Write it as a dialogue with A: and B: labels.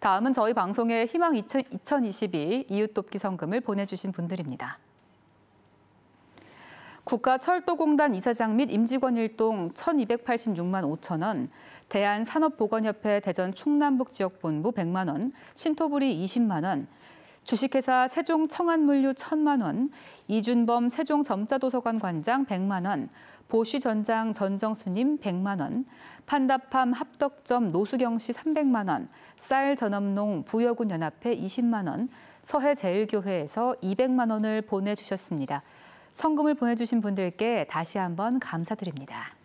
A: 다음은 저희 방송에 희망 2022 이웃돕기 성금을 보내주신 분들입니다. 국가철도공단 이사장 및 임직원 일동 1,286만 5천 원, 대한산업보건협회 대전 충남북 지역본부 100만 원, 신토불이 20만 원, 주식회사 세종 청안물류 1천만 원, 이준범 세종 점자도서관 관장 100만 원, 보쉬 전장 전정수님 100만 원, 판다팜 합덕점 노수경 씨 300만 원, 쌀 전업농 부여군 연합회 20만 원, 서해 제일교회에서 200만 원을 보내주셨습니다. 성금을 보내주신 분들께 다시 한번 감사드립니다.